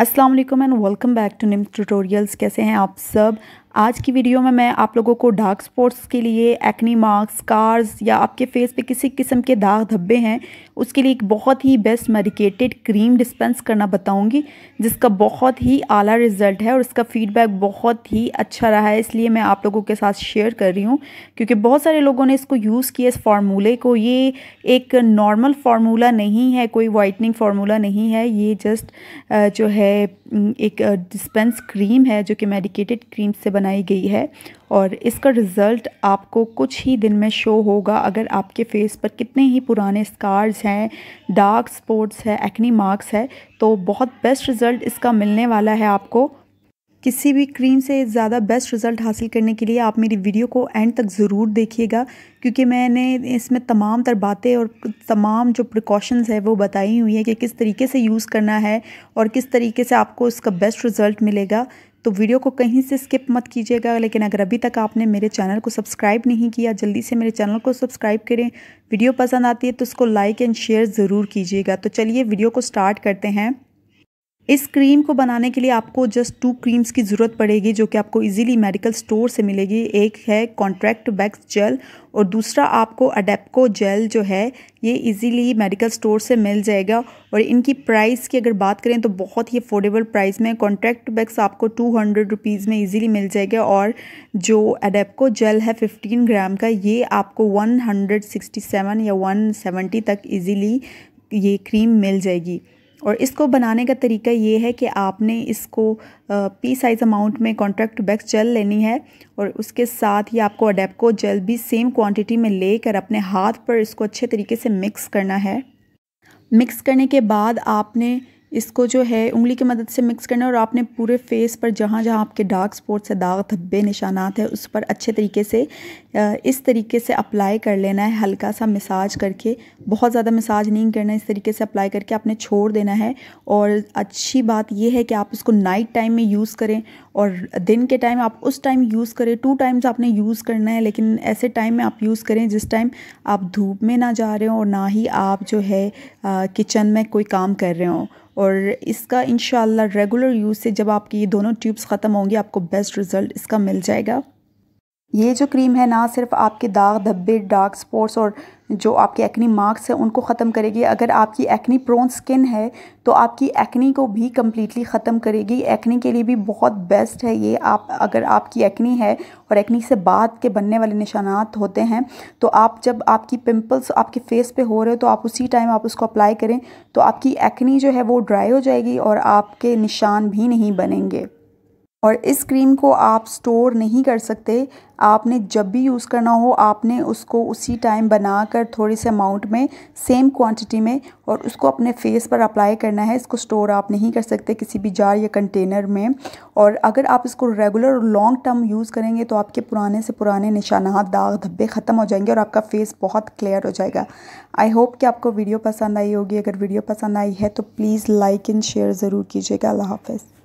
Aslam and welcome back to Nims tutorials कैसे हैं आप सब आज की वीडियो में मैं आप लोगों को डार्क स्पॉट्स के लिए एक्नी मार्क्स स्कार्स या आपके फेस पे किसी किस्म के दाग धब्बे हैं उसके लिए एक बहुत ही बेस्ट मेडिकेटेड क्रीम डिस्पेंस करना बताऊंगी जिसका बहुत ही आला रिजल्ट है और इसका फीडबैक बहुत ही अच्छा रहा है इसलिए मैं आप लोगों के साथ शेयर कर रही हूँ क्योंकि बहुत सारे लोगों ने इसको यूज़ किया इस फार्मूले को ये एक नॉर्मल फार्मूला नहीं है कोई वाइटनिंग फार्मूला नहीं है ये जस्ट जो है एक डिस्पेंस क्रीम है जो कि मेडिकेटेड क्रीम से बनाई गई है और इसका रिज़ल्ट आपको कुछ ही दिन में शो होगा अगर आपके फेस पर कितने ही पुराने स्कार्स हैं डार्क स्पॉट्स है एक्नी मार्क्स है तो बहुत बेस्ट रिज़ल्ट इसका मिलने वाला है आपको किसी भी क्रीम से ज़्यादा बेस्ट रिज़ल्ट हासिल करने के लिए आप मेरी वीडियो को एंड तक ज़रूर देखिएगा क्योंकि मैंने इसमें तमाम तर बातें और तमाम जो प्रिकॉशंस है वो बताई हुई है कि किस तरीके से यूज़ करना है और किस तरीके से आपको इसका बेस्ट रिज़ल्ट मिलेगा तो वीडियो को कहीं से स्किप मत कीजिएगा लेकिन अगर अभी तक आपने मेरे चैनल को सब्सक्राइब नहीं किया जल्दी से मेरे चैनल को सब्सक्राइब करें वीडियो पसंद आती है तो उसको लाइक एंड शेयर ज़रूर कीजिएगा तो चलिए वीडियो को स्टार्ट करते हैं इस क्रीम को बनाने के लिए आपको जस्ट टू क्रीम्स की ज़रूरत पड़ेगी जो कि आपको इजीली मेडिकल स्टोर से मिलेगी एक है कॉन्ट्रैक्ट वैक्स जेल और दूसरा आपको अडेप्को जेल जो है ये इजीली मेडिकल स्टोर से मिल जाएगा और इनकी प्राइस की अगर बात करें तो बहुत ही अफोर्डेबल प्राइस में कॉन्ट्रैक्ट बैग्स आपको टू हंड्रेड रुपीज़ में इजीली मिल जाएगा और जो अडेप्को जेल है फिफ्टीन ग्राम का ये आपको वन हंड्रेड सिक्सटी सेवन या वन सेवेंटी तक इजीली ये क्रीम मिल जाएगी और इसको बनाने का तरीका ये है कि आपने इसको पी साइज़ अमाउंट में कॉन्ट्रैक्ट बैग जेल लेनी है और उसके साथ ही आपको अडेप्को जेल भी सेम क्वांटिटी में लेकर अपने हाथ पर इसको अच्छे तरीके से मिक्स करना है मिक्स करने के बाद आपने इसको जो है उंगली की मदद से मिक्स करना है और आपने पूरे फेस पर जहाँ जहाँ आपके डार्क स्पॉट्स है दाग धब्बे निशानात है उस पर अच्छे तरीके से इस तरीके से अप्लाई कर लेना है हल्का सा मिसाज करके बहुत ज़्यादा मिसाज नहीं करना है इस तरीके से अप्लाई करके आपने छोड़ देना है और अच्छी बात यह है कि आप इसको नाइट टाइम में यूज़ करें और दिन के टाइम आप उस टाइम यूज़ करें टू टाइम्स आपने यूज़ करना है लेकिन ऐसे टाइम में आप यूज़ करें जिस टाइम आप धूप में ना जा रहे हो और ना ही आप जो है किचन में कोई काम कर रहे हो और इसका इन रेगुलर यूज़ से जब आपकी ये दोनों ट्यूब्स ख़त्म होंगी आपको बेस्ट रिज़ल्ट इसका मिल जाएगा ये जो क्रीम है ना सिर्फ आपके दाग धब्बे डार्क स्पॉट्स और जो आपके एक्नी मार्क्स हैं उनको ख़त्म करेगी अगर आपकी एक्नी प्रोन स्किन है तो आपकी एक्नी को भी कम्प्लीटली ख़त्म करेगी एक्नी के लिए भी बहुत बेस्ट है ये आप अगर आपकी एक्नी है और एक्नी से बाद के बनने वाले निशानात होते हैं तो आप जब आपकी पिंपल्स आपके फेस पे हो रहे हो तो आप उसी टाइम आप उसको अप्लाई करें तो आपकी एक्नी जो है वो ड्राई हो जाएगी और आपके निशान भी नहीं बनेंगे और इस क्रीम को आप स्टोर नहीं कर सकते आपने जब भी यूज़ करना हो आपने उसको उसी टाइम बनाकर थोड़े से अमाउंट में सेम क्वांटिटी में और उसको अपने फेस पर अप्लाई करना है इसको स्टोर आप नहीं कर सकते किसी भी जार या कंटेनर में और अगर आप इसको रेगुलर और लॉन्ग टर्म यूज़ करेंगे तो आपके पुराने से पुराने निशाना दाग धब्बे ख़त्म हो जाएंगे और आपका फेस बहुत क्लियर हो जाएगा आई होप कि आपको वीडियो पसंद आई होगी अगर वीडियो पसंद आई है तो प्लीज़ लाइक एंड शेयर ज़रूर कीजिएगा अल्लाह हाफ़